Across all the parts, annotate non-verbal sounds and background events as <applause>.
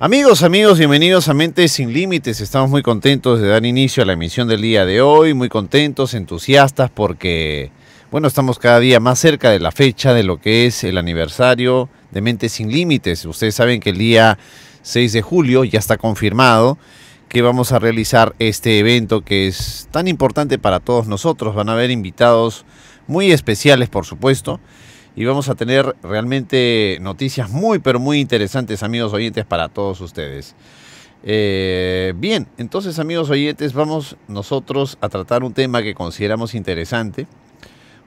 Amigos, amigos, bienvenidos a Mentes Sin Límites. Estamos muy contentos de dar inicio a la emisión del día de hoy, muy contentos, entusiastas, porque, bueno, estamos cada día más cerca de la fecha de lo que es el aniversario de Mentes Sin Límites. Ustedes saben que el día 6 de julio ya está confirmado que vamos a realizar este evento que es tan importante para todos nosotros. Van a haber invitados muy especiales, por supuesto y vamos a tener realmente noticias muy, pero muy interesantes, amigos oyentes, para todos ustedes. Eh, bien, entonces, amigos oyentes, vamos nosotros a tratar un tema que consideramos interesante,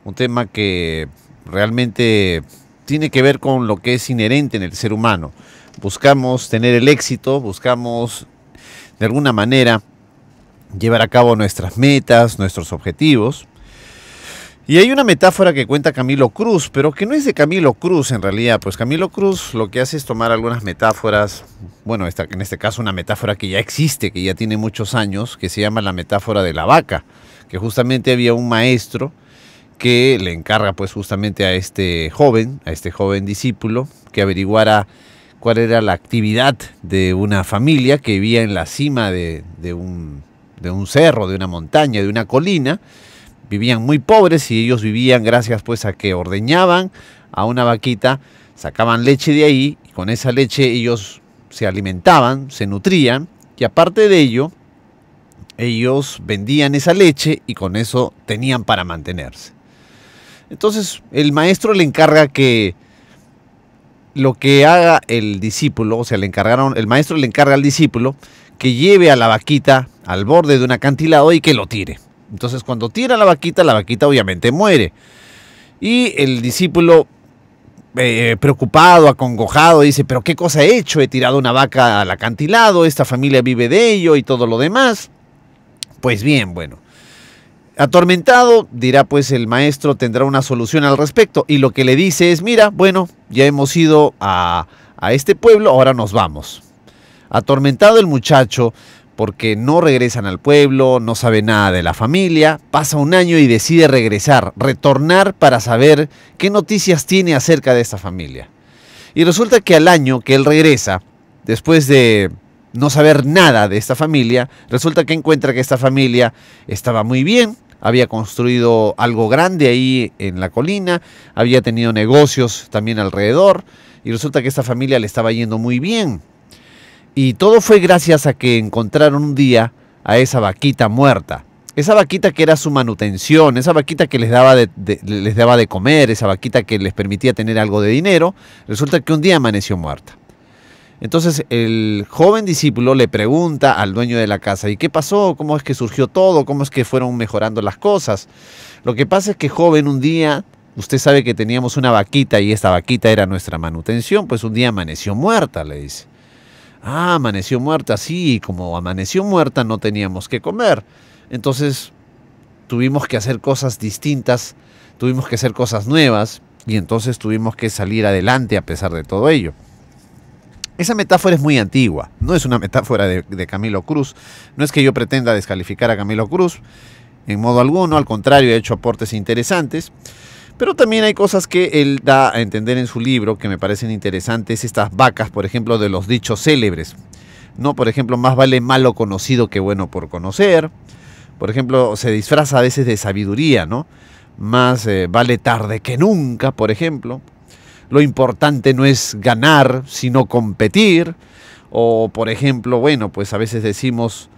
un tema que realmente tiene que ver con lo que es inherente en el ser humano. Buscamos tener el éxito, buscamos de alguna manera llevar a cabo nuestras metas, nuestros objetivos, y hay una metáfora que cuenta Camilo Cruz, pero que no es de Camilo Cruz en realidad, pues Camilo Cruz lo que hace es tomar algunas metáforas, bueno, esta, en este caso una metáfora que ya existe, que ya tiene muchos años, que se llama la metáfora de la vaca, que justamente había un maestro que le encarga pues justamente a este joven, a este joven discípulo, que averiguara cuál era la actividad de una familia que vivía en la cima de, un, de un cerro, de una montaña, de una colina, vivían muy pobres y ellos vivían gracias pues a que ordeñaban a una vaquita, sacaban leche de ahí y con esa leche ellos se alimentaban, se nutrían y aparte de ello ellos vendían esa leche y con eso tenían para mantenerse. Entonces el maestro le encarga que lo que haga el discípulo, o sea, le encargaron, el maestro le encarga al discípulo que lleve a la vaquita al borde de un acantilado y que lo tire. Entonces cuando tira la vaquita, la vaquita obviamente muere. Y el discípulo, eh, preocupado, acongojado, dice, pero ¿qué cosa he hecho? He tirado una vaca al acantilado, esta familia vive de ello y todo lo demás. Pues bien, bueno. Atormentado, dirá pues el maestro, tendrá una solución al respecto. Y lo que le dice es, mira, bueno, ya hemos ido a, a este pueblo, ahora nos vamos. Atormentado el muchacho, porque no regresan al pueblo, no sabe nada de la familia, pasa un año y decide regresar, retornar para saber qué noticias tiene acerca de esta familia. Y resulta que al año que él regresa, después de no saber nada de esta familia, resulta que encuentra que esta familia estaba muy bien, había construido algo grande ahí en la colina, había tenido negocios también alrededor, y resulta que esta familia le estaba yendo muy bien. Y todo fue gracias a que encontraron un día a esa vaquita muerta. Esa vaquita que era su manutención, esa vaquita que les daba de, les daba de comer, esa vaquita que les permitía tener algo de dinero, resulta que un día amaneció muerta. Entonces el joven discípulo le pregunta al dueño de la casa, ¿y qué pasó? ¿Cómo es que surgió todo? ¿Cómo es que fueron mejorando las cosas? Lo que pasa es que joven un día, usted sabe que teníamos una vaquita y esta vaquita era nuestra manutención, pues un día amaneció muerta, le dice ah, amaneció muerta, sí, como amaneció muerta no teníamos que comer. Entonces tuvimos que hacer cosas distintas, tuvimos que hacer cosas nuevas y entonces tuvimos que salir adelante a pesar de todo ello. Esa metáfora es muy antigua, no es una metáfora de, de, Camilo Cruz. No es que yo pretenda descalificar a Camilo Cruz en modo alguno, al contrario, he hecho aportes interesantes. Pero también hay cosas que él da a entender en su libro que me parecen interesantes, estas vacas, por ejemplo, de los dichos célebres. ¿no? Por ejemplo, más vale malo conocido que bueno por conocer. Por ejemplo, se disfraza a veces de sabiduría, ¿no? Más eh, vale tarde que nunca, por ejemplo. Lo importante no es ganar, sino competir. O, por ejemplo, bueno, pues a veces decimos,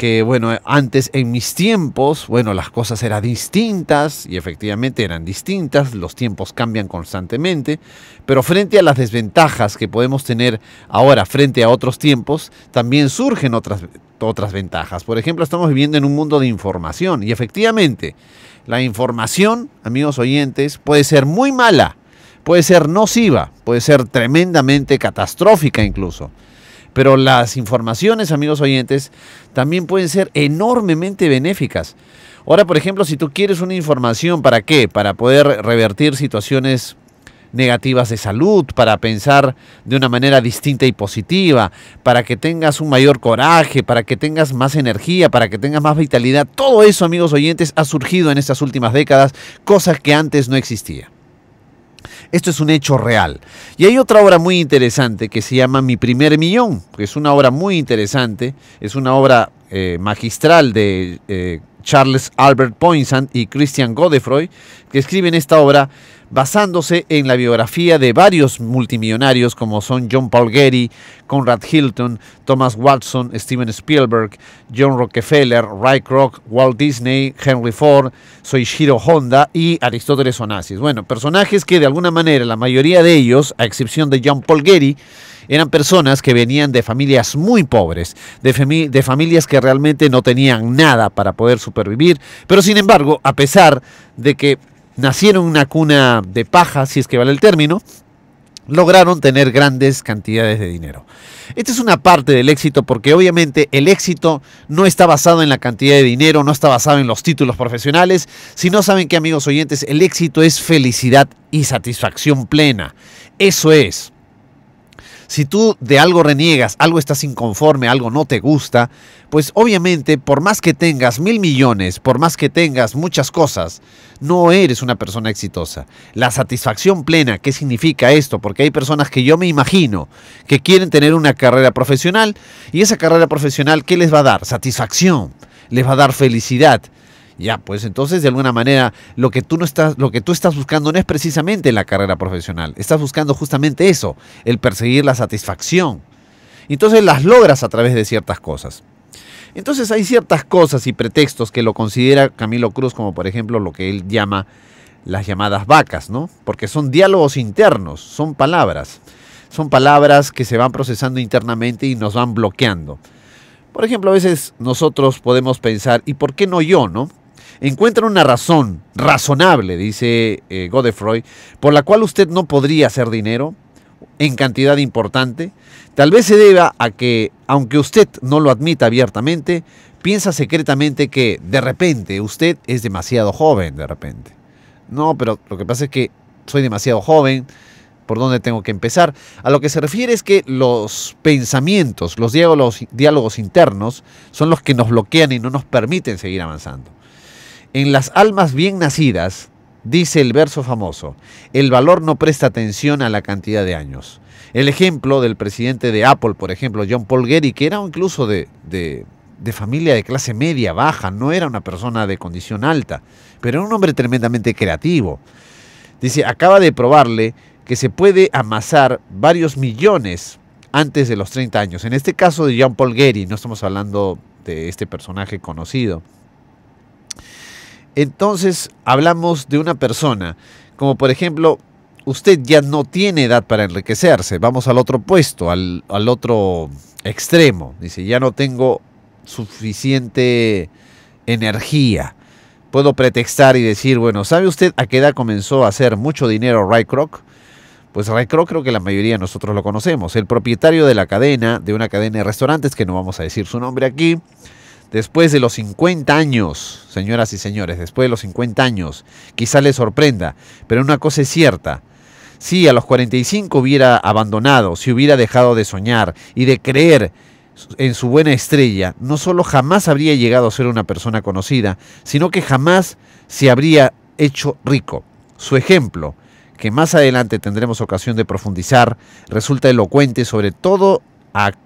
que bueno, antes en mis tiempos, bueno, las cosas eran distintas y efectivamente eran distintas, los tiempos cambian constantemente, pero frente a las desventajas que podemos tener ahora frente a otros tiempos, también surgen otras, otras ventajas. Por ejemplo, estamos viviendo en un mundo de información y efectivamente la información, amigos oyentes, puede ser muy mala, puede ser nociva, puede ser tremendamente catastrófica incluso. Pero las informaciones, amigos oyentes, también pueden ser enormemente benéficas. Ahora, por ejemplo, si tú quieres una información, ¿para qué? Para poder revertir situaciones negativas de salud, para pensar de una manera distinta y positiva, para que tengas un mayor coraje, para que tengas más energía, para que tengas más vitalidad. Todo eso, amigos oyentes, ha surgido en estas últimas décadas, cosas que antes no existía. Esto es un hecho real. Y hay otra obra muy interesante que se llama Mi primer millón, que es una obra muy interesante, es una obra eh, magistral de eh, Charles Albert Poinsant y Christian Godefroy, que escriben esta obra basándose en la biografía de varios multimillonarios como son John Paul Getty, Conrad Hilton, Thomas Watson, Steven Spielberg, John Rockefeller, Ray Kroc, Walt Disney, Henry Ford, Soichiro Honda y Aristóteles Onassis. Bueno, personajes que de alguna manera la mayoría de ellos, a excepción de John Paul Getty, eran personas que venían de familias muy pobres, de, de, familias que realmente no tenían nada para poder supervivir, pero sin embargo, a pesar de que nacieron en una cuna de paja, si es que vale el término, lograron tener grandes cantidades de dinero. Esta es una parte del éxito porque obviamente el éxito no está basado en la cantidad de dinero, no está basado en los títulos profesionales. Si no saben que amigos oyentes, el éxito es felicidad y satisfacción plena. Eso es. Si tú de algo reniegas, algo estás inconforme, algo no te gusta, pues obviamente por más que tengas mil millones, por más que tengas muchas cosas, no eres una persona exitosa. La satisfacción plena, ¿qué significa esto? Porque hay personas que yo me imagino que quieren tener una carrera profesional y esa carrera profesional, ¿qué les va a dar? Satisfacción, les va a dar felicidad, ya, pues entonces de alguna manera lo que tú no estás, lo que tú estás buscando no es precisamente la carrera profesional, estás buscando justamente eso, el perseguir la satisfacción. Entonces las logras a través de ciertas cosas. Entonces hay ciertas cosas y pretextos que lo considera Camilo Cruz como por ejemplo lo que él llama las llamadas vacas, ¿no? Porque son diálogos internos, son palabras. Son palabras que se van procesando internamente y nos van bloqueando. Por ejemplo, a veces nosotros podemos pensar, ¿y por qué no yo, no? Encuentra una razón razonable, dice eh, Godefroy, por la cual usted no podría hacer dinero en cantidad importante, tal vez se deba a que, aunque usted no lo admita abiertamente, piensa secretamente que de repente usted es demasiado joven, de repente. No, pero lo que pasa es que soy demasiado joven, por dónde tengo que empezar. A lo que se refiere es que los pensamientos, los diálogos internos, son los que nos bloquean y no nos permiten seguir avanzando. En las almas bien nacidas, dice el verso famoso, el valor no presta atención a la cantidad de años. El ejemplo del presidente de Apple, por ejemplo, John Paul Getty, que era incluso de, familia de clase media, baja, no era una persona de condición alta, pero era un hombre tremendamente creativo. Dice, acaba de probarle que se puede amasar varios millones antes de los 30 años. En este caso de John Paul Getty, no estamos hablando de este personaje conocido, entonces hablamos de una persona, como por ejemplo, usted ya no tiene edad para enriquecerse, vamos al otro puesto, al, otro extremo, dice, ya no tengo suficiente energía. Puedo pretextar y decir, bueno, ¿sabe usted a qué edad comenzó a hacer mucho dinero Ray Pues Ray creo que la mayoría de nosotros lo conocemos, el propietario de la cadena, de una cadena de restaurantes, que no vamos a decir su nombre aquí, después de los 50 años, señoras y señores, después de los 50 años, quizá les sorprenda, pero una cosa es cierta. Si a los 45 hubiera abandonado, si hubiera dejado de soñar y de creer en su buena estrella, no solo jamás habría llegado a ser una persona conocida, sino que jamás se habría hecho rico. Su ejemplo, que más adelante tendremos ocasión de profundizar, resulta elocuente sobre todo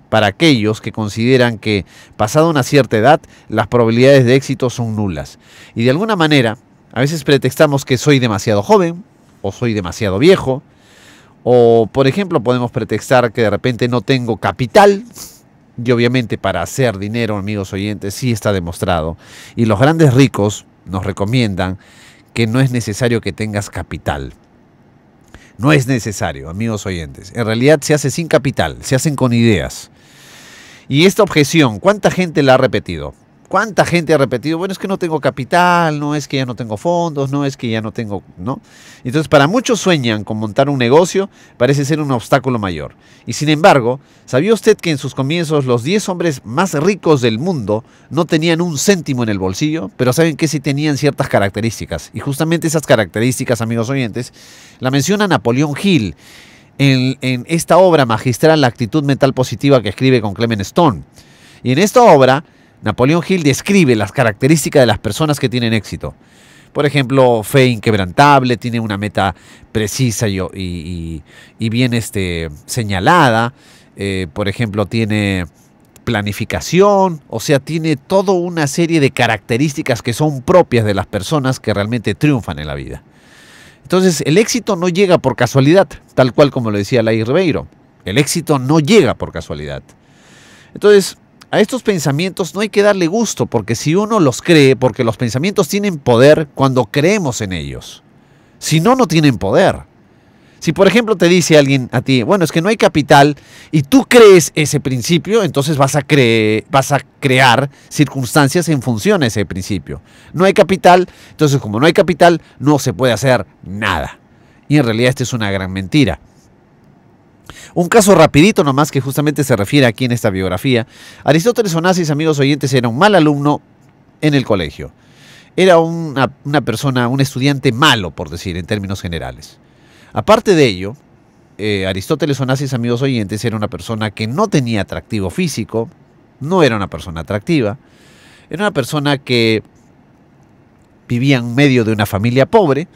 para aquellos que consideran que, pasada una cierta edad, las probabilidades de éxito son nulas. Y de alguna manera, a veces pretextamos que soy demasiado joven, o soy demasiado viejo, o por ejemplo podemos pretextar que de repente no tengo capital, y obviamente para hacer dinero, amigos oyentes, sí está demostrado. Y los grandes ricos nos recomiendan que no es necesario que tengas capital. No es necesario, amigos oyentes. En realidad se hace sin capital, se hacen con ideas. Y esta objeción, ¿cuánta gente la ha repetido? ¿Cuánta gente ha repetido? Bueno, es que no tengo capital, no es que ya no tengo fondos, no es que ya no tengo, ¿no? Entonces, para muchos sueñan con montar un negocio, parece ser un obstáculo mayor. Y sin embargo, ¿sabía usted que en sus comienzos los 10 hombres más ricos del mundo no tenían un céntimo en el bolsillo, pero saben que sí tenían ciertas características? Y justamente esas características, amigos oyentes, la menciona Napoleón Hill en, en esta obra magistral La actitud mental positiva que escribe con Clement Stone. Y en esta obra, Napoleón Hill describe las características de las personas que tienen éxito. Por ejemplo, fe inquebrantable, tiene una meta precisa y, bien este, señalada. Eh, por ejemplo, tiene planificación, o sea, tiene toda una serie de características que son propias de las personas que realmente triunfan en la vida. Entonces, el éxito no llega por casualidad, tal cual como lo decía Lai Ribeiro. El éxito no llega por casualidad. Entonces, a estos pensamientos no hay que darle gusto, porque si uno los cree, porque los pensamientos tienen poder cuando creemos en ellos. Si no, no tienen poder. Si por ejemplo te dice alguien a ti, bueno, es que no hay capital y tú crees ese principio, entonces vas a, creer, vas a crear circunstancias en función a ese principio. No hay capital, entonces como no hay capital, no se puede hacer nada. Y en realidad esta es una gran mentira. Un caso rapidito nomás que justamente se refiere aquí en esta biografía. Aristóteles Onassis, amigos oyentes, era un mal alumno en el colegio. Era una, persona, un estudiante malo, por decir, en términos generales. Aparte de ello, eh, Aristóteles Onassis, amigos oyentes, era una persona que no tenía atractivo físico, no era una persona atractiva, era una persona que vivía en medio de una familia pobre,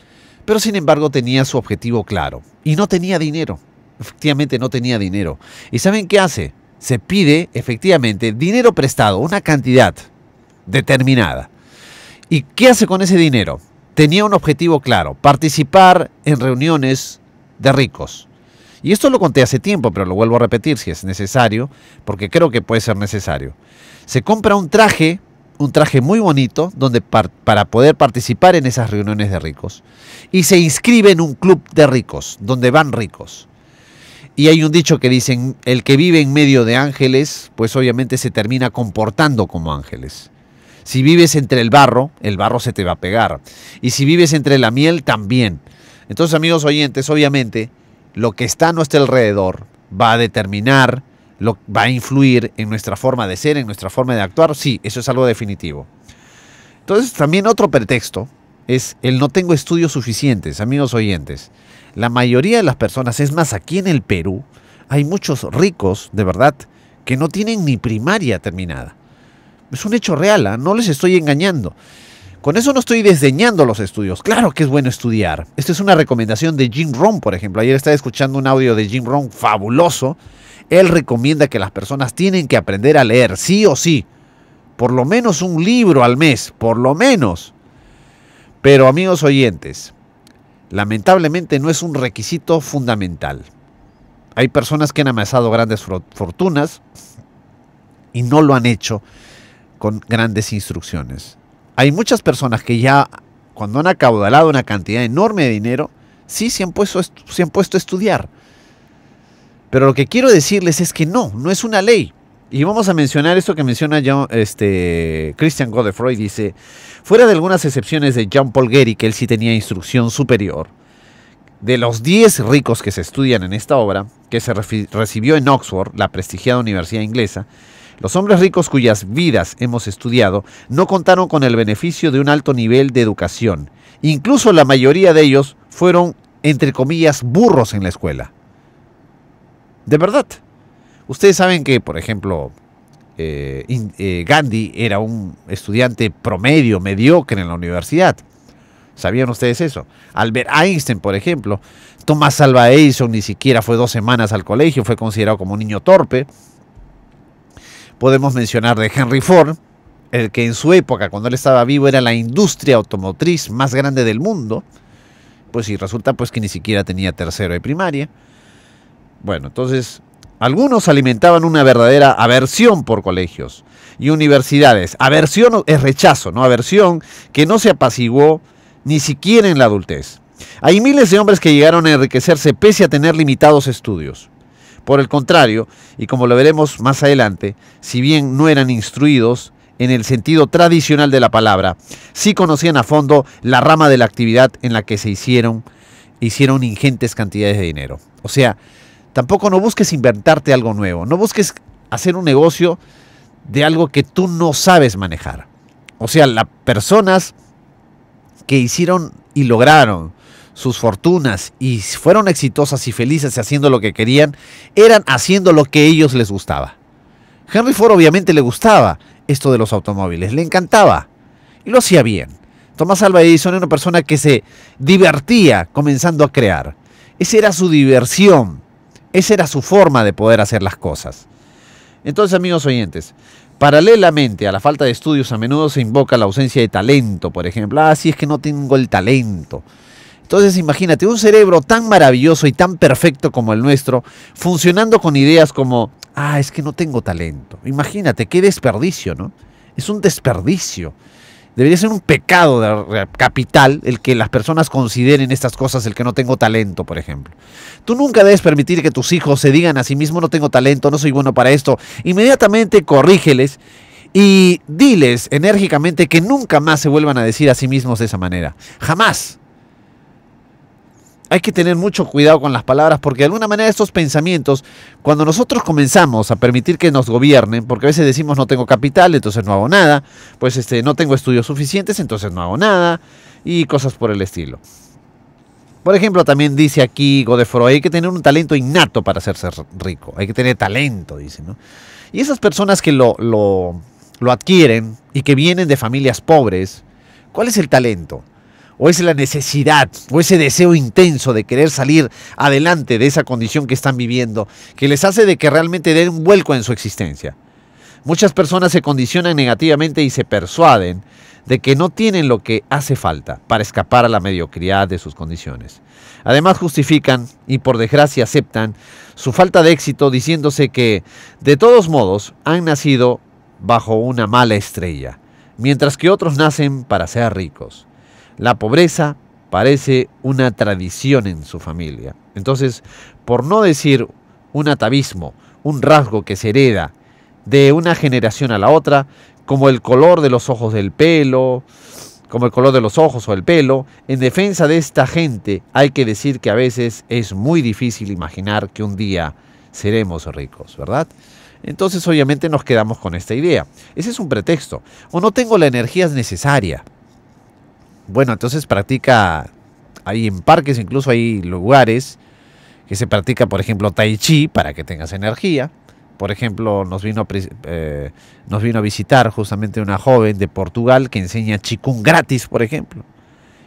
pero sin embargo tenía su objetivo claro y no tenía dinero efectivamente no tenía dinero. ¿Y saben qué hace? Se pide efectivamente dinero prestado, una cantidad determinada. ¿Y qué hace con ese dinero? Tenía un objetivo claro, participar en reuniones de ricos. Y esto lo conté hace tiempo, pero lo vuelvo a repetir si es necesario, porque creo que puede ser necesario. Se compra un traje, un traje muy bonito, donde para poder participar en esas reuniones de ricos. Y se inscribe en un club de ricos, donde van ricos. Y hay un dicho que dicen, el que vive en medio de ángeles, pues obviamente se termina comportando como ángeles. Si vives entre el barro, el barro se te va a pegar. Y si vives entre la miel, también. Entonces, amigos oyentes, obviamente, lo que está a nuestro alrededor va a determinar, lo, va a influir en nuestra forma de ser, en nuestra forma de actuar. Sí, eso es algo definitivo. Entonces, también otro pretexto es el no tengo estudios suficientes, amigos oyentes. La mayoría de las personas, es más, aquí en el Perú, hay muchos ricos, de verdad, que no tienen ni primaria terminada. Es un hecho real, ¿ah? no les estoy engañando. Con eso no estoy desdeñando los estudios. Claro que es bueno estudiar. Esta es una recomendación de Jim Rohn, por ejemplo. Ayer estaba escuchando un audio de Jim Rohn fabuloso. Él recomienda que las personas tienen que aprender a leer, sí o sí. Por lo menos un libro al mes, por lo menos. Pero amigos oyentes, lamentablemente no es un requisito fundamental. Hay personas que han amasado grandes fortunas y no lo han hecho con grandes instrucciones. Hay muchas personas que ya cuando han acaudalado una cantidad enorme de dinero, sí se han puesto, se han puesto a estudiar. Pero lo que quiero decirles es que no, no es una ley. Y vamos a mencionar esto que menciona yo este, Christian Godefroy, dice, Fuera de algunas excepciones de John Paul que él sí tenía instrucción superior, de los 10 ricos que se estudian en esta obra, que se recibió en Oxford, la prestigiada universidad inglesa, los hombres ricos cuyas vidas hemos estudiado no contaron con el beneficio de un alto nivel de educación. Incluso la mayoría de ellos fueron, entre comillas, burros en la escuela. De verdad. Ustedes saben que, por ejemplo, eh, eh, Gandhi era un estudiante promedio, mediocre en la universidad. ¿Sabían ustedes eso? Albert Einstein, por ejemplo, Thomas Alva Edison ni siquiera fue dos semanas al colegio, fue considerado como un niño torpe. Podemos mencionar de Henry Ford, el que en su época, cuando él estaba vivo, era la industria automotriz más grande del mundo. Pues y resulta pues que ni siquiera tenía tercero de primaria. Bueno, entonces algunos alimentaban una verdadera aversión por colegios y universidades. Aversión es rechazo, ¿no? Aversión que no se apaciguó ni siquiera en la adultez. Hay miles de hombres que llegaron a enriquecerse pese a tener limitados estudios. Por el contrario, y como lo veremos más adelante, si bien no eran instruidos en el sentido tradicional de la palabra, sí conocían a fondo la rama de la actividad en la que se hicieron, hicieron ingentes cantidades de dinero. O sea, Tampoco no busques inventarte algo nuevo, no busques hacer un negocio de algo que tú no sabes manejar. O sea, las personas que hicieron y lograron sus fortunas y fueron exitosas y felices haciendo lo que querían, eran haciendo lo que ellos les gustaba. Henry Ford obviamente le gustaba esto de los automóviles, le encantaba y lo hacía bien. Tomás Alva Edison era una persona que se divertía comenzando a crear. Esa era su diversión. Esa era su forma de poder hacer las cosas. Entonces, amigos oyentes, paralelamente a la falta de estudios, a menudo se invoca la ausencia de talento, por ejemplo. Ah, si es que no tengo el talento. Entonces imagínate, un cerebro tan maravilloso y tan perfecto como el nuestro, funcionando con ideas como, ah, es que no tengo talento. Imagínate, qué desperdicio, ¿no? Es un desperdicio. Debería ser un pecado capital el que las personas consideren estas cosas, el que no tengo talento, por ejemplo. Tú nunca debes permitir que tus hijos se digan a sí mismos no tengo talento, no soy bueno para esto. Inmediatamente corrígeles y diles enérgicamente que nunca más se vuelvan a decir a sí mismos de esa manera. Jamás. Hay que tener mucho cuidado con las palabras porque de alguna manera estos pensamientos, cuando nosotros comenzamos a permitir que nos gobiernen, porque a veces decimos no tengo capital, entonces no hago nada, pues este, no tengo estudios suficientes, entonces no hago nada, y cosas por el estilo. Por ejemplo, también dice aquí Godefroy, hay que tener un talento innato para hacerse rico, hay que tener talento, dice, ¿no? Y esas personas que lo, lo, lo adquieren y que vienen de familias pobres, ¿cuál es el talento? o es la necesidad o ese deseo intenso de querer salir adelante de esa condición que están viviendo, que les hace de que realmente den un vuelco en su existencia. Muchas personas se condicionan negativamente y se persuaden de que no tienen lo que hace falta para escapar a la mediocridad de sus condiciones. Además justifican y por desgracia aceptan su falta de éxito diciéndose que de todos modos han nacido bajo una mala estrella, mientras que otros nacen para ser ricos. La pobreza parece una tradición en su familia. Entonces, por no decir un atavismo, un rasgo que se hereda de una generación a la otra, como el color de los ojos del pelo, como el color de los ojos o el pelo, en defensa de esta gente hay que decir que a veces es muy difícil imaginar que un día seremos ricos, ¿verdad? Entonces obviamente nos quedamos con esta idea. Ese es un pretexto. O no tengo la energía necesaria bueno, entonces practica, ahí en parques incluso hay lugares que se practica, por ejemplo, tai chi para que tengas energía. Por ejemplo, nos vino, eh, nos vino a visitar justamente una joven de Portugal que enseña chikung gratis, por ejemplo.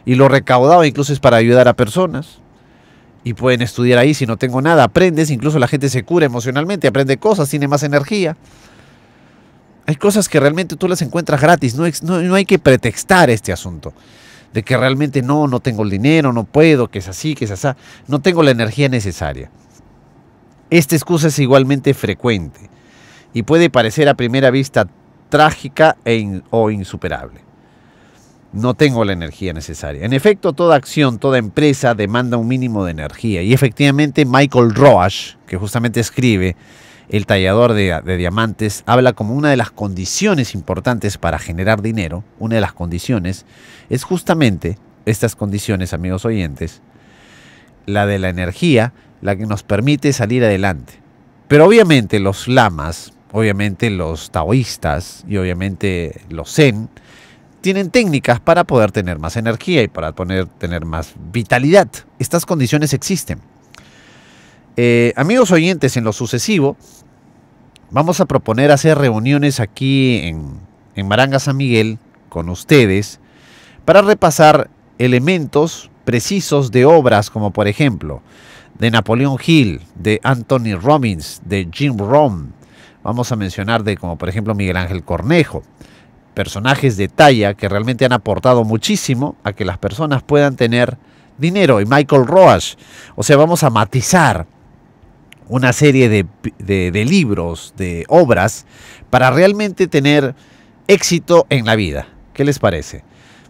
Y lo recaudado incluso es para ayudar a personas. Y pueden estudiar ahí si no tengo nada. Aprendes, incluso la gente se cura emocionalmente, aprende cosas, tiene más energía. Hay cosas que realmente tú las encuentras gratis, no, no hay que pretextar este asunto de que realmente no, no tengo el dinero, no puedo, que es así, que es así, no tengo la energía necesaria. Esta excusa es igualmente frecuente y puede parecer a primera vista trágica e o insuperable. No tengo la energía necesaria. En efecto, toda acción, toda empresa demanda un mínimo de energía. Y efectivamente, Michael Roach, que justamente escribe el tallador de, diamantes, habla como una de las condiciones importantes para generar dinero, una de las condiciones, es justamente estas condiciones, amigos oyentes, la de la energía, la que nos permite salir adelante. Pero obviamente los lamas, obviamente los taoístas y obviamente los zen, tienen técnicas para poder tener más energía y para poder tener más vitalidad. Estas condiciones existen. Eh, amigos oyentes, en lo sucesivo, vamos a proponer hacer reuniones aquí en, en Maranga San Miguel con ustedes para repasar elementos precisos de obras como por ejemplo de Napoleón Hill, de Anthony Robbins, de Jim Rohn. Vamos a mencionar de como por ejemplo Miguel Ángel Cornejo, personajes de talla que realmente han aportado muchísimo a que las personas puedan tener dinero y Michael Roach. O sea, vamos a matizar una serie de, libros, de obras, para realmente tener éxito en la vida. ¿Qué les parece?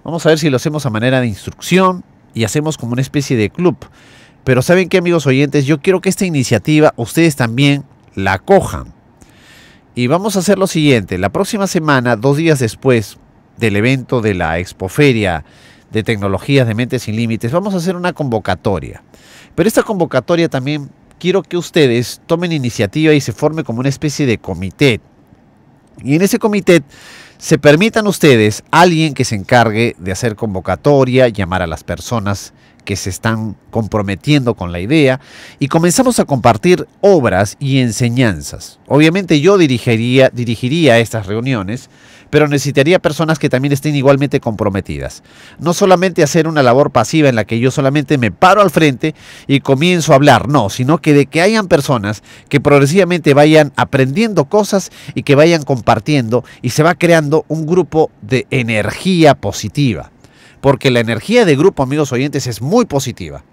Vamos a ver si lo hacemos a manera de instrucción y hacemos como una especie de club. Pero ¿saben qué amigos oyentes? Yo quiero que esta iniciativa ustedes también la cojan. Y vamos a hacer lo siguiente. La próxima semana, dos días después del evento de la Expoferia de Tecnologías de Mentes Sin Límites, vamos a hacer una convocatoria. Pero esta convocatoria también quiero que ustedes tomen iniciativa y se forme como una especie de comité. Y en ese comité se permitan ustedes alguien que se encargue de hacer convocatoria, llamar a las personas que se están comprometiendo con la idea y comenzamos a compartir obras y enseñanzas. Obviamente yo dirigiría, dirigiría estas reuniones pero necesitaría personas que también estén igualmente comprometidas. No solamente hacer una labor pasiva en la que yo solamente me paro al frente y comienzo a hablar, no, sino que de que hayan personas que progresivamente vayan aprendiendo cosas y que vayan compartiendo y se va creando un grupo de energía positiva. Porque la energía de grupo, amigos oyentes, es muy positiva.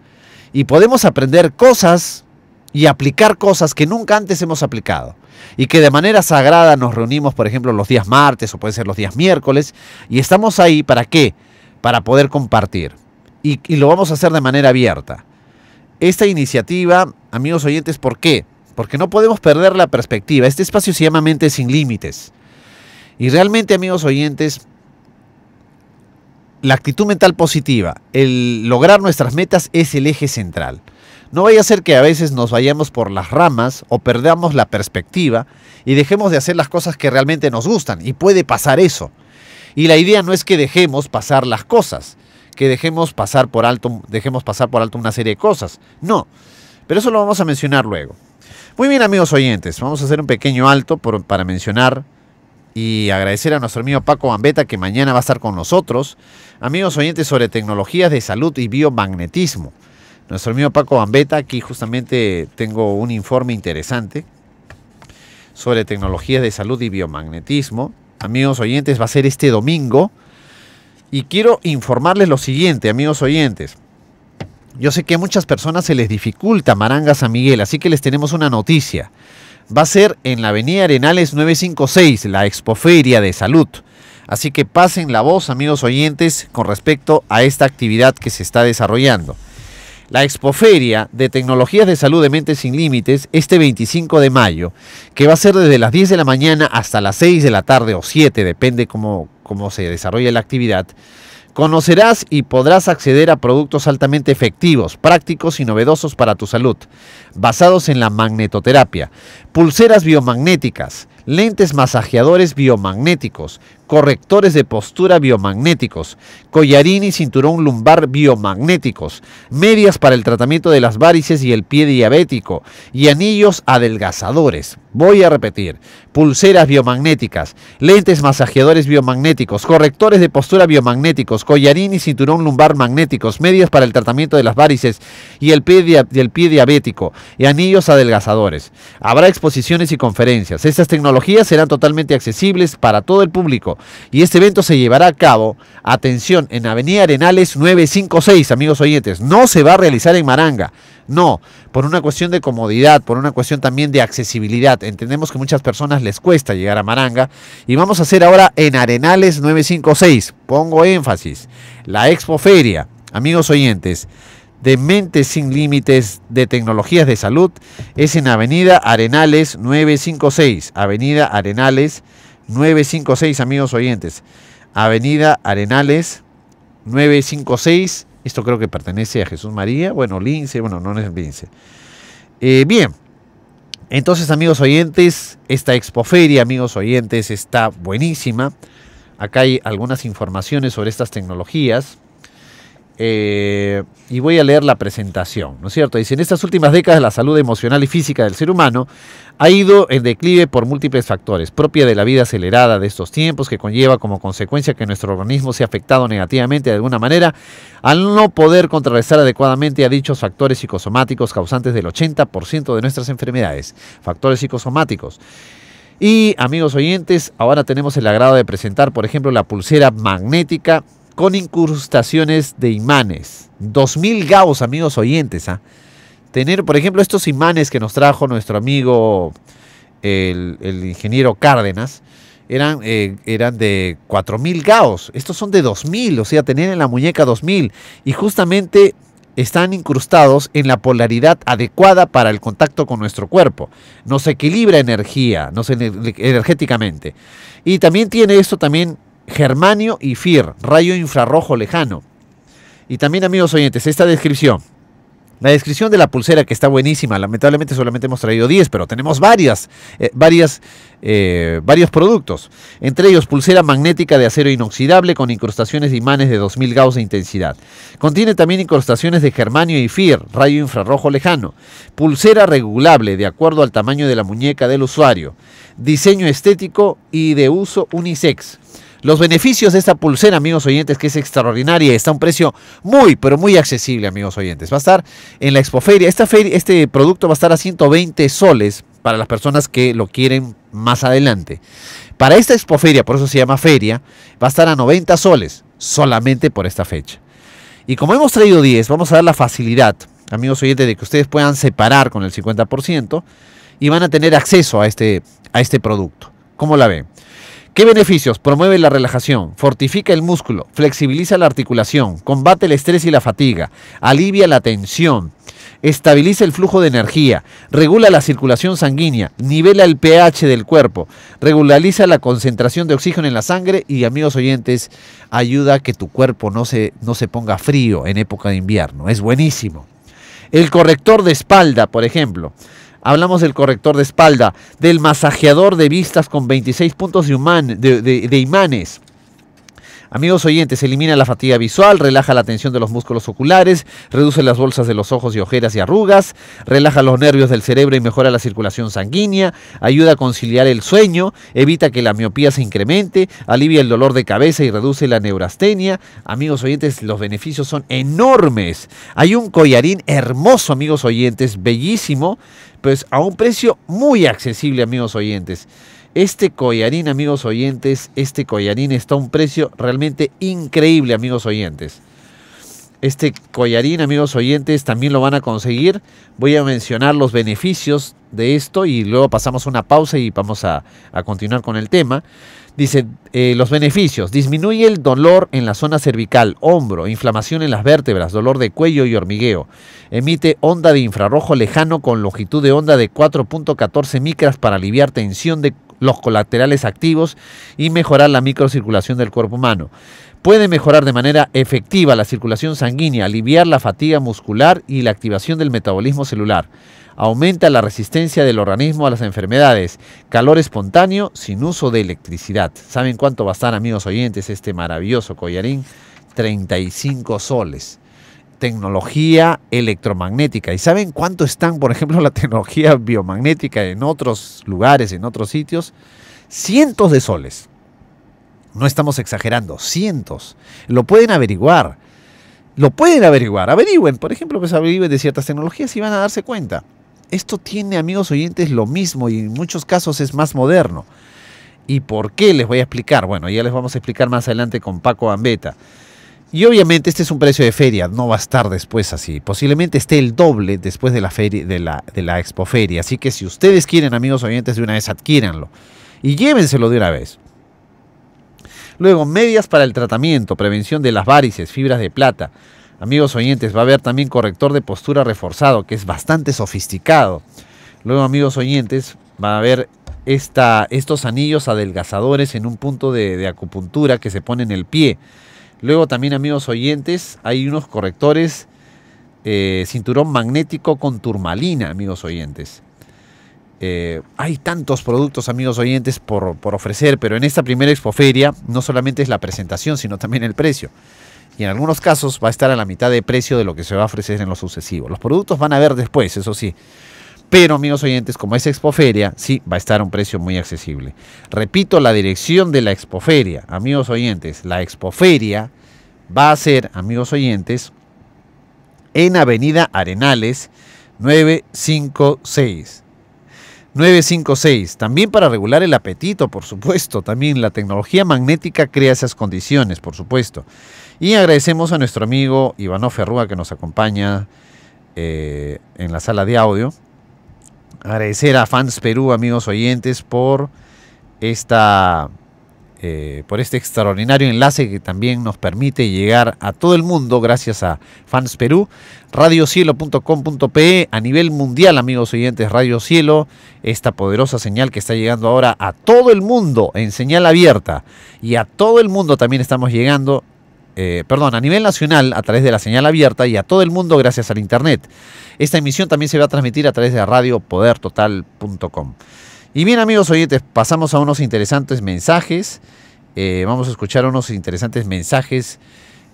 Y podemos aprender cosas y aplicar cosas que nunca antes hemos aplicado y que de manera sagrada nos reunimos, por ejemplo, los días martes o puede ser los días miércoles, y estamos ahí para qué? Para poder compartir. Y, lo vamos a hacer de manera abierta. Esta iniciativa, amigos oyentes, ¿por qué? Porque no podemos perder la perspectiva. Este espacio se llama Mente sin Límites. Y realmente, amigos oyentes, la actitud mental positiva, el lograr nuestras metas es el eje central. No vaya a ser que a veces nos vayamos por las ramas o perdamos la perspectiva y dejemos de hacer las cosas que realmente nos gustan. Y puede pasar eso. Y la idea no es que dejemos pasar las cosas, que dejemos pasar por alto, dejemos pasar por alto una serie de cosas. No. Pero eso lo vamos a mencionar luego. Muy bien, amigos oyentes, vamos a hacer un pequeño alto para mencionar y agradecer a nuestro amigo Paco Bambeta que mañana va a estar con nosotros. Amigos oyentes sobre tecnologías de salud y biomagnetismo. Nuestro amigo Paco Bambeta, aquí justamente tengo un informe interesante sobre tecnologías de salud y biomagnetismo. Amigos oyentes, va a ser este domingo. Y quiero informarles lo siguiente, amigos oyentes. Yo sé que a muchas personas se les dificulta Marangas a Miguel, así que les tenemos una noticia. Va a ser en la Avenida Arenales 956, la Expoferia de Salud. Así que pasen la voz, amigos oyentes, con respecto a esta actividad que se está desarrollando la Expoferia de Tecnologías de Salud de Mentes Sin Límites este 25 de mayo, que va a ser desde las 10 de la mañana hasta las 6 de la tarde o 7, depende cómo, cómo se desarrolle la actividad. Conocerás y podrás acceder a productos altamente efectivos, prácticos y novedosos para tu salud, basados en la magnetoterapia, pulseras biomagnéticas, lentes masajeadores biomagnéticos, correctores de postura biomagnéticos, collarín y cinturón lumbar biomagnéticos, medias para el tratamiento de las varices y el pie diabético, y anillos adelgazadores. Voy a repetir, pulseras biomagnéticas, lentes masajeadores biomagnéticos, correctores de postura biomagnéticos, collarín y cinturón lumbar magnéticos, medias para el tratamiento de las varices y el pie, diabético, y anillos adelgazadores. Habrá exposiciones y conferencias. Estas tecnologías serán totalmente accesibles para todo el público y este evento se llevará a cabo, atención, en Avenida Arenales 956, amigos oyentes, no se va a realizar en Maranga, no, por una cuestión de comodidad, por una cuestión también de accesibilidad. Entendemos que muchas personas les cuesta llegar a Maranga y vamos a hacer ahora en Arenales 956, pongo énfasis, la Expo Feria, amigos oyentes de Mentes sin Límites de Tecnologías de Salud es en Avenida Arenales 956. Avenida Arenales 956, amigos oyentes. Avenida Arenales 956. Esto creo que pertenece a Jesús María. Bueno, Lince, bueno, no es Lince. Eh, bien, entonces, amigos oyentes, esta expoferia, amigos oyentes, está buenísima. Acá hay algunas informaciones sobre estas tecnologías. Eh, y voy a leer la presentación, ¿no es cierto? Dice, en estas últimas décadas la salud emocional y física del ser humano ha ido en declive por múltiples factores, propia de la vida acelerada de estos tiempos, que conlleva como consecuencia que nuestro organismo se ha afectado negativamente de alguna manera, al no poder contrarrestar adecuadamente a dichos factores psicosomáticos causantes del 80% de nuestras enfermedades, factores psicosomáticos. Y amigos oyentes, ahora tenemos el agrado de presentar, por ejemplo, la pulsera magnética con incrustaciones de imanes. 2000 gauss, amigos oyentes. ¿ah? Tener, por ejemplo, estos imanes que nos trajo nuestro amigo el, ingeniero Cárdenas, eran, eh, eran de 4000 gauss. Estos son de 2000, o sea, tener en la muñeca 2000. Y justamente están incrustados en la polaridad adecuada para el contacto con nuestro cuerpo. Nos equilibra energía, energéticamente. Y también tiene esto también germanio y FIR, rayo infrarrojo lejano. Y también, amigos oyentes, esta descripción. La descripción de la pulsera que está buenísima, lamentablemente solamente hemos traído 10, pero tenemos varias, eh, varias, eh, varios productos. Entre ellos, pulsera magnética de acero inoxidable con incrustaciones de imanes de 2000 gauss de intensidad. Contiene también incrustaciones de germanio y FIR, rayo infrarrojo lejano. Pulsera regulable de acuerdo al tamaño de la muñeca del usuario. Diseño estético y de uso unisex. Los beneficios de esta pulsera, amigos oyentes, que es extraordinaria, está a un precio muy, pero muy accesible, amigos oyentes. Va a estar en la expoferia. Esta este producto va a estar a 120 soles para las personas que lo quieren más adelante. Para esta expoferia, por eso se llama feria, va a estar a 90 soles solamente por esta fecha. Y como hemos traído 10, vamos a dar la facilidad, amigos oyentes, de que ustedes puedan separar con el 50% y van a tener acceso a este, a este producto. ¿Cómo la ven? ¿Qué beneficios? Promueve la relajación, fortifica el músculo, flexibiliza la articulación, combate el estrés y la fatiga, alivia la tensión, estabiliza el flujo de energía, regula la circulación sanguínea, nivela el pH del cuerpo, regulariza la concentración de oxígeno en la sangre y, amigos oyentes, ayuda a que tu cuerpo no se, no se ponga frío en época de invierno. Es buenísimo. El corrector de espalda, por ejemplo, Hablamos del corrector de espalda, del masajeador de vistas con 26 puntos de, de imanes, Amigos oyentes, elimina la fatiga visual, relaja la tensión de los músculos oculares, reduce las bolsas de los ojos y ojeras y arrugas, relaja los nervios del cerebro y mejora la circulación sanguínea, ayuda a conciliar el sueño, evita que la miopía se incremente, alivia el dolor de cabeza y reduce la neurastenia. Amigos oyentes, los beneficios son enormes. Hay un collarín hermoso, amigos oyentes, bellísimo, pues a un precio muy accesible, amigos oyentes. Este collarín, amigos oyentes, este collarín está a un precio realmente increíble, amigos oyentes. Este collarín, amigos oyentes, también lo van a conseguir. Voy a mencionar los beneficios de esto y luego pasamos una pausa y vamos a, continuar con el tema. Dice, eh, los beneficios, disminuye el dolor en la zona cervical, hombro, inflamación en las vértebras, dolor de cuello y hormigueo. Emite onda de infrarrojo lejano con longitud de onda de 4.14 micras para aliviar tensión de los colaterales activos y mejorar la microcirculación del cuerpo humano. Puede mejorar de manera efectiva la circulación sanguínea, aliviar la fatiga muscular y la activación del metabolismo celular. Aumenta la resistencia del organismo a las enfermedades. Calor espontáneo sin uso de electricidad. ¿Saben cuánto va a estar, amigos oyentes, este maravilloso collarín? 35 soles tecnología electromagnética. ¿Y saben cuánto están, por ejemplo, <laughs> la tecnología biomagnética en otros lugares, en otros sitios? Cientos de soles. No estamos exagerando, cientos. Lo pueden averiguar. Lo pueden averiguar. Averigüen, por ejemplo, que pues, se averigüen de ciertas tecnologías y van a darse cuenta. Esto tiene, amigos oyentes, lo mismo y en muchos casos es más moderno. ¿Y por qué les voy a explicar? Bueno, ya les vamos a explicar más adelante con Paco Ambeta. Y obviamente este es un precio de feria, no va a estar después así. Posiblemente esté el doble después de la, feria, de la, de la expoferia. Así que si ustedes quieren, amigos oyentes, de una vez adquiéranlo. Y llévenselo de una vez. Luego, medias para el tratamiento, prevención de las varices, fibras de plata. Amigos oyentes, va a haber también corrector de postura reforzado, que es bastante sofisticado. Luego, amigos oyentes, va a haber estos anillos adelgazadores en un punto de, de acupuntura que se pone en el pie. Luego también, amigos oyentes, hay unos correctores eh, cinturón magnético con turmalina, amigos oyentes. Eh, hay tantos productos, amigos oyentes, por, por, ofrecer, pero en esta primera expoferia no solamente es la presentación, sino también el precio. Y en algunos casos va a estar a la mitad de precio de lo que se va a ofrecer en lo sucesivo. Los productos van a ver después, eso sí. Pero amigos oyentes, como es Expoferia, sí, va a estar a un precio muy accesible. Repito, la dirección de la Expoferia, amigos oyentes, la Expoferia va a ser, amigos oyentes, en Avenida Arenales 956. 956. También para regular el apetito, por supuesto. También la tecnología magnética crea esas condiciones, por supuesto. Y agradecemos a nuestro amigo Ivano Ferrúa que nos acompaña eh, en la sala de audio agradecer a Fans Perú, amigos oyentes, por esta eh, por este extraordinario enlace que también nos permite llegar a todo el mundo gracias a Fans Perú, radiocielo.com.pe, a nivel mundial, amigos oyentes, Radio Cielo, esta poderosa señal que está llegando ahora a todo el mundo en señal abierta y a todo el mundo también estamos llegando eh, perdón, a nivel nacional a través de la señal abierta y a todo el mundo gracias al Internet. Esta emisión también se va a transmitir a través de radiopodertotal.com. Y bien amigos oyentes, pasamos a unos interesantes mensajes. Eh, vamos a escuchar unos interesantes mensajes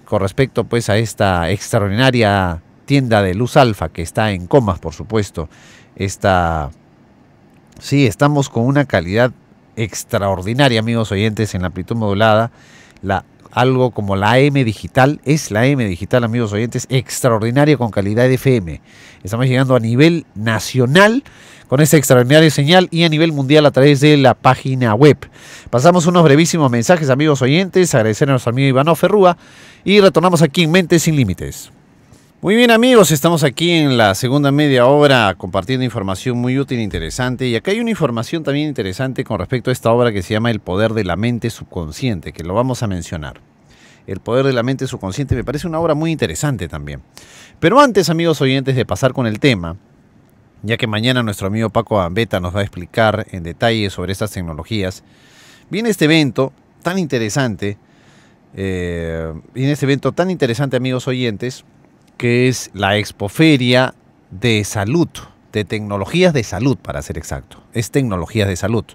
con respecto pues a esta extraordinaria tienda de luz alfa que está en comas, por supuesto. Esta... Sí, estamos con una calidad extraordinaria, amigos oyentes, en la amplitud modulada, la algo como la M digital. Es la M digital, amigos oyentes, extraordinaria con calidad de FM. Estamos llegando a nivel nacional con esta extraordinaria señal y a nivel mundial a través de la página web. Pasamos unos brevísimos mensajes, amigos oyentes, agradecer a nuestro amigo Ivano Ferrúa y retornamos aquí en Mente Sin Límites. Muy bien amigos, estamos aquí en la segunda media hora compartiendo información muy útil e interesante y acá hay una información también interesante con respecto a esta obra que se llama El Poder de la Mente Subconsciente, que lo vamos a mencionar. El Poder de la Mente Subconsciente me parece una obra muy interesante también. Pero antes amigos oyentes de pasar con el tema, ya que mañana nuestro amigo Paco Ambeta nos va a explicar en detalle sobre estas tecnologías, viene este evento tan interesante, eh, viene este evento tan interesante amigos oyentes, que es la Expoferia de Salud, de Tecnologías de Salud, para ser exacto. Es Tecnologías de Salud,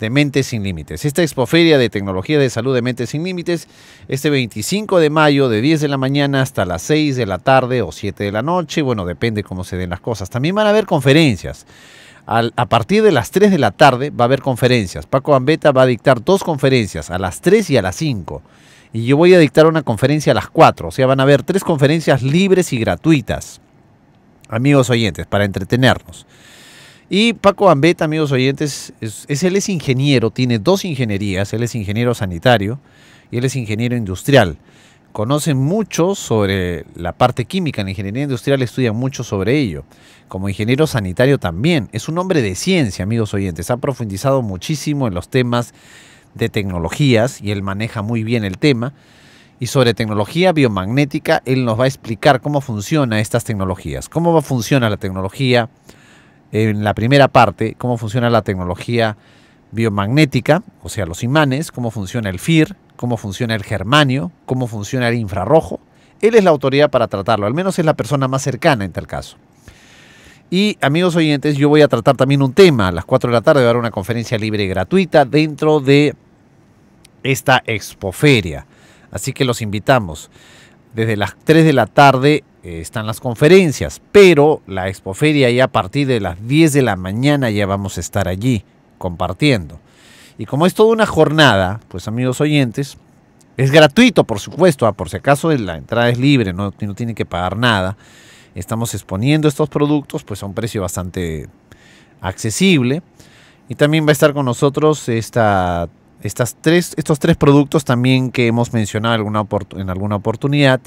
de Mentes Sin Límites. Esta Expoferia de tecnología de Salud de Mentes Sin Límites, este 25 de mayo, de 10 de la mañana hasta las 6 de la tarde o 7 de la noche, bueno, depende cómo se den las cosas. También van a haber conferencias. a partir de las 3 de la tarde va a haber conferencias. Paco Ambeta va a dictar dos conferencias, a las 3 y a las 5 y yo voy a dictar una conferencia a las cuatro, O sea, van a haber tres conferencias libres y gratuitas, amigos oyentes, para entretenernos. Y Paco Ambeta, amigos oyentes, él es ingeniero, tiene dos ingenierías, él es ingeniero sanitario y él es ingeniero industrial. Conocen mucho sobre la parte química, en la ingeniería industrial estudia mucho sobre ello. Como ingeniero sanitario también, es un hombre de ciencia, amigos oyentes, ha profundizado muchísimo en los temas de tecnologías y él maneja muy bien el tema. Y sobre tecnología biomagnética, él nos va a explicar cómo funcionan estas tecnologías, cómo funciona la tecnología en la primera parte, cómo funciona la tecnología biomagnética, o sea, los imanes, cómo funciona el FIR, cómo funciona el germanio, cómo funciona el infrarrojo. Él es la autoridad para tratarlo, al menos es la persona más cercana en tal caso. Y amigos oyentes, yo voy a tratar también un tema. A las 4 de la tarde voy a dar una conferencia libre y gratuita dentro de esta expoferia. Así que los invitamos. Desde las 3 de la tarde eh, están las conferencias, pero la expoferia ya a partir de las 10 de la mañana ya vamos a estar allí compartiendo. Y como es toda una jornada, pues amigos oyentes, es gratuito, por supuesto, ah, por si acaso la entrada es libre, no, no tiene que pagar nada. Estamos exponiendo estos productos pues a un precio bastante accesible. Y también va a estar con nosotros esta tres, estos tres productos también que hemos mencionado alguna en alguna oportunidad.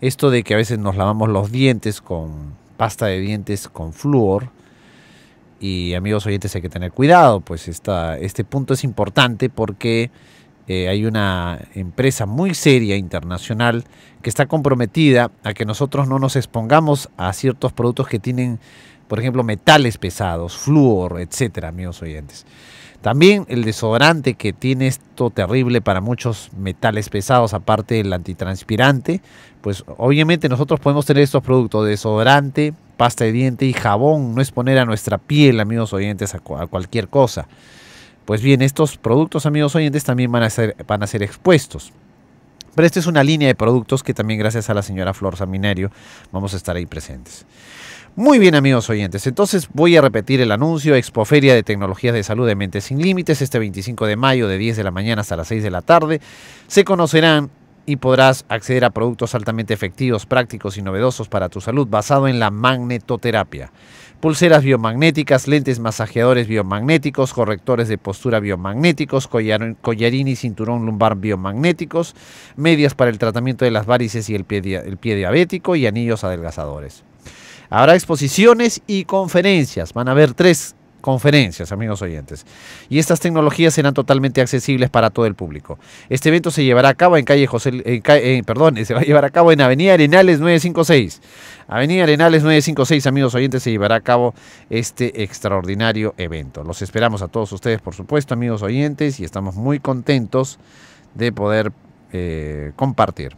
Esto de que a veces nos lavamos los dientes con pasta de dientes con flúor. Y amigos oyentes, hay que tener cuidado, pues este punto es importante porque eh, hay una empresa muy seria internacional que está comprometida a que nosotros no nos expongamos a ciertos productos que tienen, por ejemplo, metales pesados, flúor, etcétera, amigos oyentes. También el desodorante que tiene esto terrible para muchos metales pesados, aparte del antitranspirante, pues obviamente nosotros podemos tener estos productos, desodorante, pasta de diente y jabón, no exponer a nuestra piel, amigos oyentes, a, cualquier cosa. Pues bien, estos productos, amigos oyentes, también van a ser, van a ser expuestos. Pero esta es una línea de productos que también gracias a la señora Flor Saminario vamos a estar ahí presentes. Muy bien amigos oyentes, entonces voy a repetir el anuncio, Expoferia de Tecnologías de Salud de Mentes Sin Límites, este 25 de mayo de 10 de la mañana hasta las 6 de la tarde. Se conocerán y podrás acceder a productos altamente efectivos, prácticos y novedosos para tu salud basado en la magnetoterapia. Pulseras biomagnéticas, lentes masajeadores biomagnéticos, correctores de postura biomagnéticos, collarín y cinturón lumbar biomagnéticos, medias para el tratamiento de las varices y el pie diabético y anillos adelgazadores. Habrá exposiciones y conferencias. Van a haber tres conferencias, amigos oyentes. Y estas tecnologías serán totalmente accesibles para todo el público. Este evento se llevará a cabo en calle José, en eh, perdón, se va a llevar a cabo en Avenida Arenales 956. Avenida Arenales 956, amigos oyentes, se llevará a cabo este extraordinario evento. Los esperamos a todos ustedes, por supuesto, amigos oyentes, y estamos muy contentos de poder eh, compartir.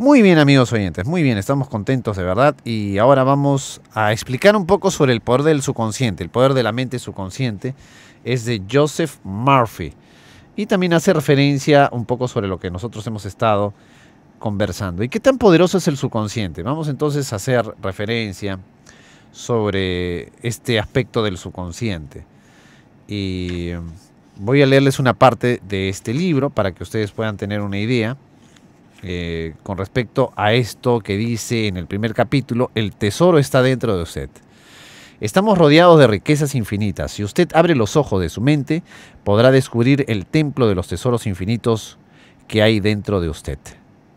Muy bien amigos oyentes, muy bien, estamos contentos de verdad y ahora vamos a explicar un poco sobre el poder del subconsciente, el poder de la mente subconsciente es de Joseph Murphy y también hace referencia un poco sobre lo que nosotros hemos estado conversando. ¿Y qué tan poderoso es el subconsciente? Vamos entonces a hacer referencia sobre este aspecto del subconsciente y em, voy a leerles una parte de este libro para que ustedes puedan tener una idea eh, con respecto a esto que dice en el primer capítulo, el tesoro está dentro de usted. Estamos rodeados de riquezas infinitas. Si usted abre los ojos de su mente, podrá descubrir el templo de los tesoros infinitos que hay dentro de usted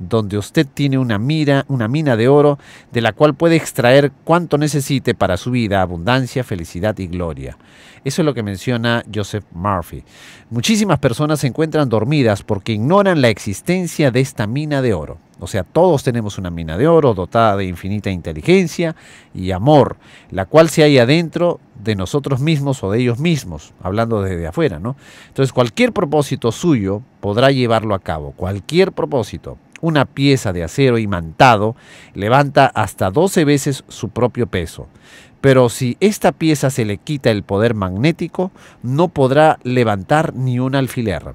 donde usted tiene una mira, una mina de oro de la cual puede extraer cuanto necesite para su vida, abundancia, felicidad y gloria. Eso es lo que menciona Joseph Murphy. Muchísimas personas se encuentran dormidas porque ignoran la existencia de esta mina de oro. O sea, todos tenemos una mina de oro dotada de infinita inteligencia y amor, la cual se halla dentro de nosotros mismos o de ellos mismos, hablando desde afuera, ¿no? Entonces, cualquier propósito suyo podrá llevarlo a cabo, cualquier propósito, una pieza de acero imantado levanta hasta 12 veces su propio peso, pero si esta pieza se le quita el poder magnético, no podrá levantar ni un alfiler.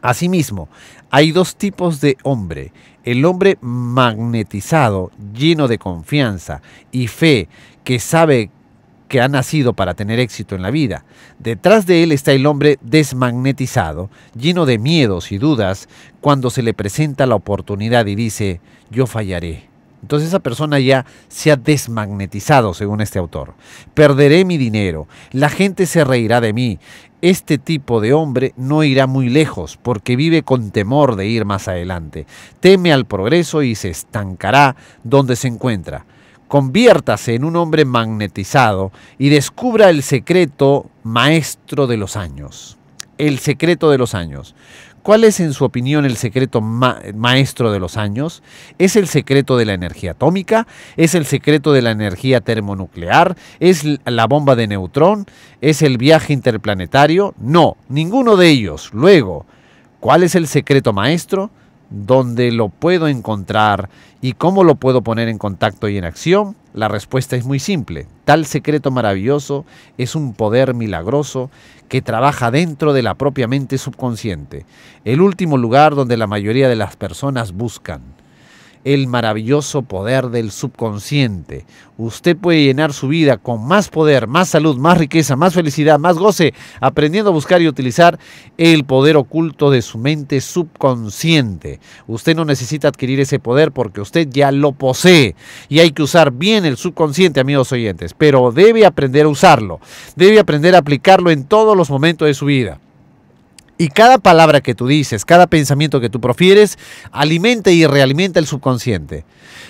Asimismo, hay dos tipos de hombre. El hombre magnetizado, lleno de confianza y fe, que sabe que ha nacido para tener éxito en la vida. Detrás de él está el hombre desmagnetizado, lleno de miedos y dudas, cuando se le presenta la oportunidad y dice, yo fallaré. Entonces esa persona ya se ha desmagnetizado, según este autor. Perderé mi dinero, la gente se reirá de mí. Este tipo de hombre no irá muy lejos porque vive con temor de ir más adelante. Teme al progreso y se estancará donde se encuentra. Conviértase en un hombre magnetizado y descubra el secreto maestro de los años. El secreto de los años. ¿Cuál es, en su opinión, el secreto maestro de los años? ¿Es el secreto de la energía atómica? ¿Es el secreto de la energía termonuclear? ¿Es la bomba de neutrón? ¿Es el viaje interplanetario? No, ninguno de ellos. Luego, ¿cuál es el secreto maestro? dónde lo puedo encontrar y cómo lo puedo poner en contacto y en acción? La respuesta es muy simple. Tal secreto maravilloso es un poder milagroso que trabaja dentro de la propia mente subconsciente, el último lugar donde la mayoría de las personas buscan el maravilloso poder del subconsciente. Usted puede llenar su vida con más poder, más salud, más riqueza, más felicidad, más goce, aprendiendo a buscar y utilizar el poder oculto de su mente subconsciente. Usted no necesita adquirir ese poder porque usted ya lo posee y hay que usar bien el subconsciente, amigos oyentes, pero debe aprender a usarlo, debe aprender a aplicarlo en todos los momentos de su vida. Y cada palabra que tú dices, cada pensamiento que tú profieres, alimenta y realimenta el subconsciente.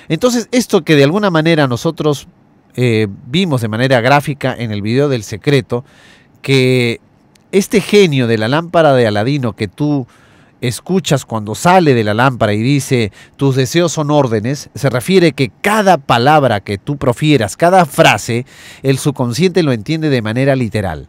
Entonces, esto que de alguna manera nosotros eh, vimos de manera gráfica en el video del secreto, que este genio de la lámpara de Aladino que tú escuchas cuando sale de la lámpara y dice tus deseos son órdenes, se refiere que cada palabra que tú profieras, cada frase, el subconsciente lo entiende de manera literal.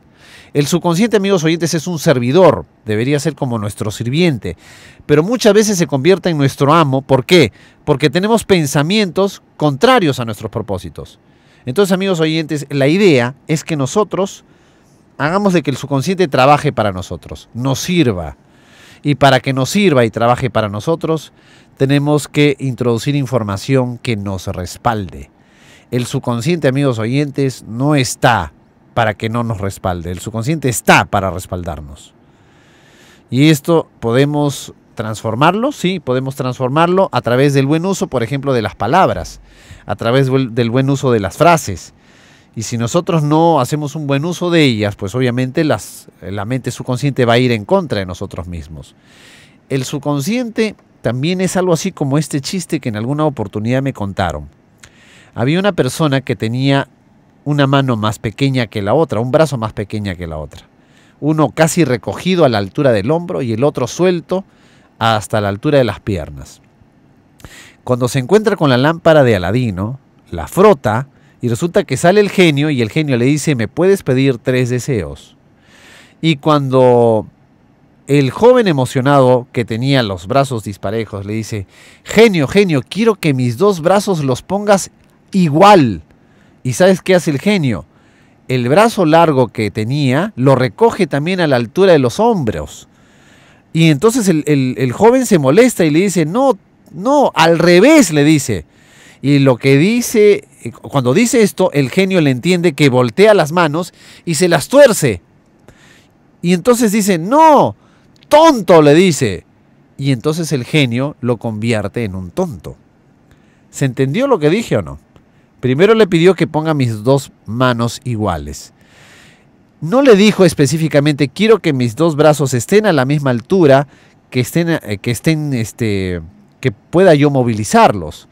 El subconsciente, amigos oyentes, es un servidor, debería ser como nuestro sirviente, pero muchas veces se convierte en nuestro amo. ¿Por qué? Porque tenemos pensamientos contrarios a nuestros propósitos. Entonces, amigos oyentes, la idea es que nosotros hagamos de que el subconsciente trabaje para nosotros, nos sirva. Y para que nos sirva y trabaje para nosotros, tenemos que introducir información que nos respalde. El subconsciente, amigos oyentes, no está para que no nos respalde. El subconsciente está para respaldarnos. Y esto podemos transformarlo, sí, podemos transformarlo a través del buen uso, por ejemplo, de las palabras, a través del buen uso de las frases. Y si nosotros no hacemos un buen uso de ellas, pues obviamente las, la mente subconsciente va a ir en contra de nosotros mismos. El subconsciente también es algo así como este chiste que en alguna oportunidad me contaron. Había una persona que tenía una mano más pequeña que la otra, un brazo más pequeña que la otra. Uno casi recogido a la altura del hombro y el otro suelto hasta la altura de las piernas. Cuando se encuentra con la lámpara de Aladino, la frota y resulta que sale el genio y el genio le dice, me puedes pedir tres deseos. Y cuando el joven emocionado que tenía los brazos disparejos le dice, genio, genio, quiero que mis dos brazos los pongas igual ¿Y sabes qué hace el genio? El brazo largo que tenía lo recoge también a la altura de los hombros. Y entonces el, joven se molesta y le dice, no, no, al revés le dice. Y lo que dice, eh, cuando dice esto, el genio le entiende que voltea las manos y se las tuerce. Y entonces dice, no, tonto le dice. Y entonces el genio lo convierte en un tonto. ¿Se entendió lo que dije o no? Primero le pidió que ponga mis dos manos iguales. No le dijo específicamente, quiero que mis dos brazos estén a la misma altura, que estén, eh, que estén, este, que pueda yo movilizarlos.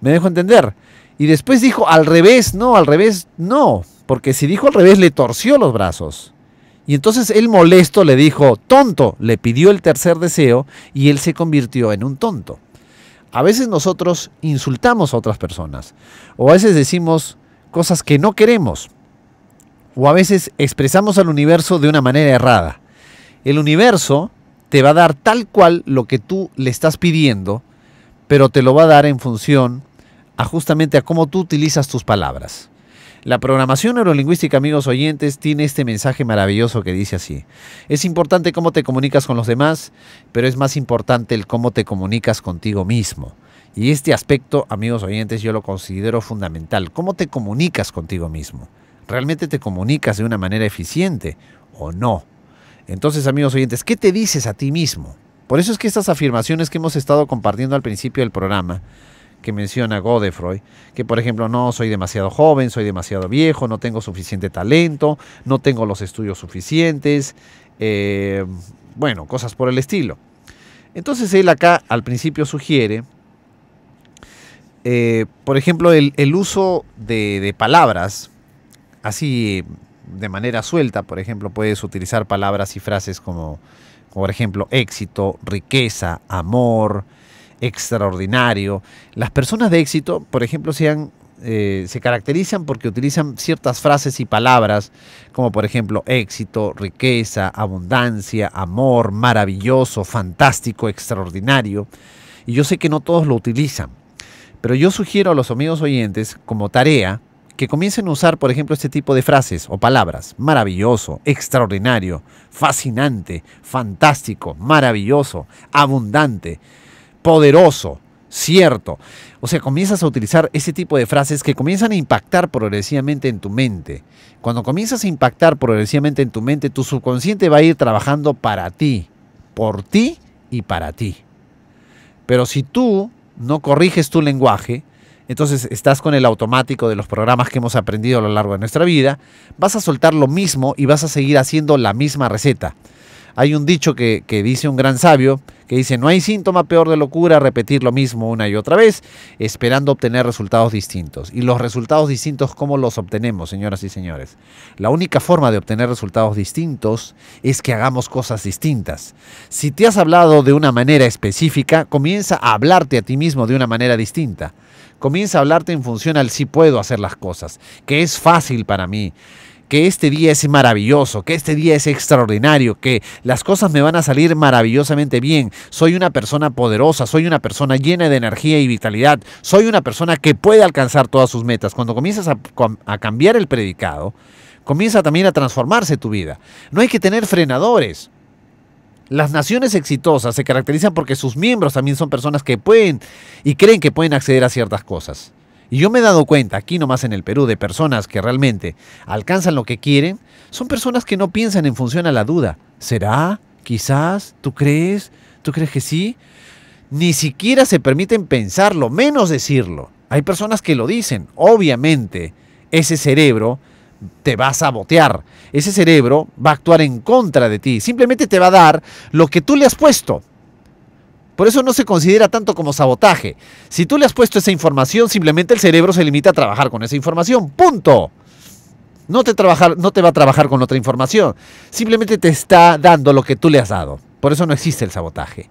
Me dejo entender. Y después dijo, al revés, no, al revés, no. Porque si dijo al revés, le torció los brazos. Y entonces él molesto le dijo, tonto, le pidió el tercer deseo y él se convirtió en un tonto a veces nosotros insultamos a otras personas, o a veces decimos cosas que no queremos, o a veces expresamos al universo de una manera errada. El universo te va a dar tal cual lo que tú le estás pidiendo, pero te lo va a dar en función a justamente a cómo tú utilizas tus palabras. La programación neurolingüística, amigos oyentes, tiene este mensaje maravilloso que dice así. Es importante cómo te comunicas con los demás, pero es más importante el cómo te comunicas contigo mismo. Y este aspecto, amigos oyentes, yo lo considero fundamental. ¿Cómo te comunicas contigo mismo? ¿Realmente te comunicas de una manera eficiente o no? Entonces, amigos oyentes, ¿qué te dices a ti mismo? Por eso es que estas afirmaciones que hemos estado compartiendo al principio del programa, que menciona Godefroy, que por ejemplo, no soy demasiado joven, soy demasiado viejo, no tengo suficiente talento, no tengo los estudios suficientes, eh, bueno, cosas por el estilo. Entonces él acá al principio sugiere, eh, por ejemplo, el, uso de, palabras, así de manera suelta, por ejemplo, puedes utilizar palabras y frases como por ejemplo, éxito, riqueza, amor, extraordinario. Las personas de éxito, por ejemplo, se eh, se caracterizan porque utilizan ciertas frases y palabras, como por ejemplo éxito, riqueza, abundancia, amor, maravilloso, fantástico, extraordinario. Y yo sé que no todos lo utilizan, pero yo sugiero a los amigos oyentes como tarea que comiencen a usar, por ejemplo, este tipo de frases o palabras. Maravilloso, extraordinario, fascinante, fantástico, maravilloso, abundante poderoso, cierto. O sea, comienzas a utilizar ese tipo de frases que comienzan a impactar progresivamente en tu mente. Cuando comienzas a impactar progresivamente en tu mente, tu subconsciente va a ir trabajando para ti, por ti y para ti. Pero si tú no corriges tu lenguaje, entonces estás con el automático de los programas que hemos aprendido a lo largo de nuestra vida, vas a soltar lo mismo y vas a seguir haciendo la misma receta. Hay un dicho que, dice un gran sabio, que dice, no hay síntoma peor de locura repetir lo mismo una y otra vez, esperando obtener resultados distintos. Y los resultados distintos, ¿cómo los obtenemos, señoras y señores? La única forma de obtener resultados distintos es que hagamos cosas distintas. Si te has hablado de una manera específica, comienza a hablarte a ti mismo de una manera distinta. Comienza a hablarte en función al si puedo hacer las cosas, que es fácil para mí que este día es maravilloso, que este día es extraordinario, que las cosas me van a salir maravillosamente bien. Soy una persona poderosa, soy una persona llena de energía y vitalidad, soy una persona que puede alcanzar todas sus metas. Cuando comienzas a, cambiar el predicado, comienza también a transformarse tu vida. No hay que tener frenadores. Las naciones exitosas se caracterizan porque sus miembros también son personas que pueden y creen que pueden acceder a ciertas cosas. Y yo me he dado cuenta, aquí nomás en el Perú, de personas que realmente alcanzan lo que quieren, son personas que no piensan en función a la duda. ¿Será? ¿Quizás? ¿Tú crees? ¿Tú crees que sí? Ni siquiera se permiten pensarlo, menos decirlo. Hay personas que lo dicen. Obviamente, ese cerebro te va a sabotear. Ese cerebro va a actuar en contra de ti. Simplemente te va a dar lo que tú le has puesto. Por eso no se considera tanto como sabotaje. Si tú le has puesto esa información, simplemente el cerebro se limita a trabajar con esa información. Punto. No te, va a trabajar con otra información. Simplemente te está dando lo que tú le has dado. Por eso no existe el sabotaje.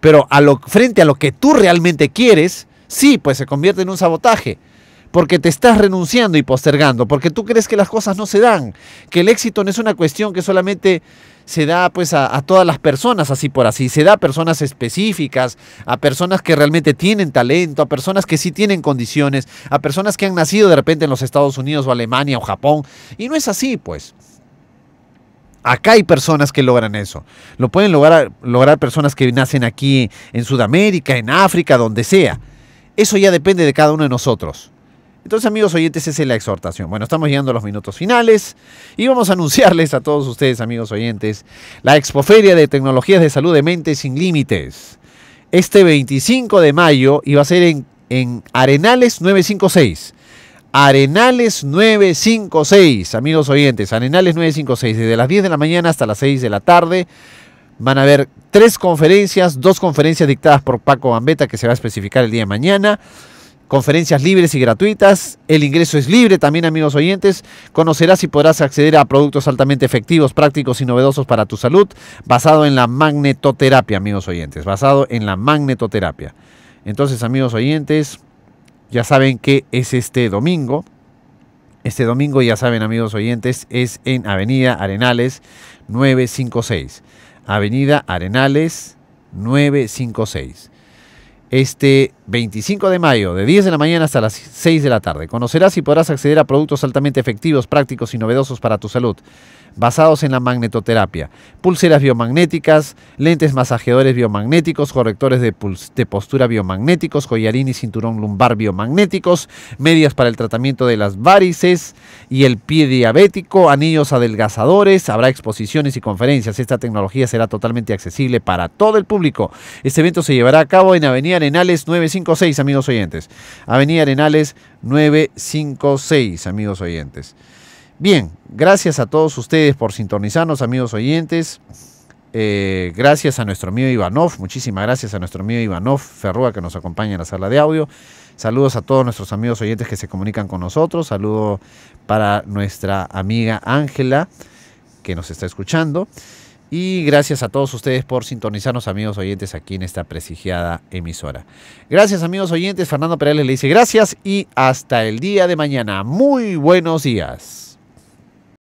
Pero a lo, frente a lo que tú realmente quieres, sí, pues se convierte en un sabotaje porque te estás renunciando y postergando, porque tú crees que las cosas no se dan, que el éxito no es una cuestión que solamente se da pues a, todas las personas, así por así, se da a personas específicas, a personas que realmente tienen talento, a personas que sí tienen condiciones, a personas que han nacido de repente en los Estados Unidos o Alemania o Japón, y no es así pues. Acá hay personas que logran eso. Lo pueden lograr, lograr personas que nacen aquí en Sudamérica, en África, donde sea. Eso ya depende de cada uno de nosotros. Entonces, amigos oyentes, esa es la exhortación. Bueno, estamos llegando a los minutos finales y vamos a anunciarles a todos ustedes, amigos oyentes, la Expoferia de Tecnologías de Salud de Mente Sin Límites. Este 25 de mayo iba a ser en, en Arenales 956. Arenales 956, amigos oyentes, Arenales 956, desde las 10 de la mañana hasta las 6 de la tarde. Van a haber tres conferencias, dos conferencias dictadas por Paco Gambetta, que se va a especificar el día de mañana conferencias libres y gratuitas. El ingreso es libre también, amigos oyentes. Conocerás y podrás acceder a productos altamente efectivos, prácticos y novedosos para tu salud, basado en la magnetoterapia, amigos oyentes. Basado en la magnetoterapia. Entonces, amigos oyentes, ya saben que es este domingo. Este domingo, ya saben, amigos oyentes, es en Avenida Arenales 956. Avenida Arenales 956. Este 25 de mayo, de 10 de la mañana hasta las 6 de la tarde. Conocerás y podrás acceder a productos altamente efectivos, prácticos y novedosos para tu salud, basados en la magnetoterapia. Pulseras biomagnéticas, lentes masajeadores biomagnéticos, correctores de, postura biomagnéticos, joyarín y cinturón lumbar biomagnéticos, medias para el tratamiento de las varices y el pie diabético, anillos adelgazadores. Habrá exposiciones y conferencias. Esta tecnología será totalmente accesible para todo el público. Este evento se llevará a cabo en Avenida Arenales 95 956, amigos oyentes. Avenida Arenales 956, amigos oyentes. Bien, gracias a todos ustedes por sintonizarnos, amigos oyentes. Eh, gracias a nuestro amigo Ivanov, muchísimas gracias a nuestro amigo Ivanov Ferrua, que nos acompaña en la sala de audio. Saludos a todos nuestros amigos oyentes que se comunican con nosotros. Saludo para nuestra amiga Ángela que nos está escuchando. Y gracias a todos ustedes por sintonizarnos, amigos oyentes, aquí en esta prestigiada emisora. Gracias, amigos oyentes. Fernando Perales le dice gracias y hasta el día de mañana. Muy buenos días.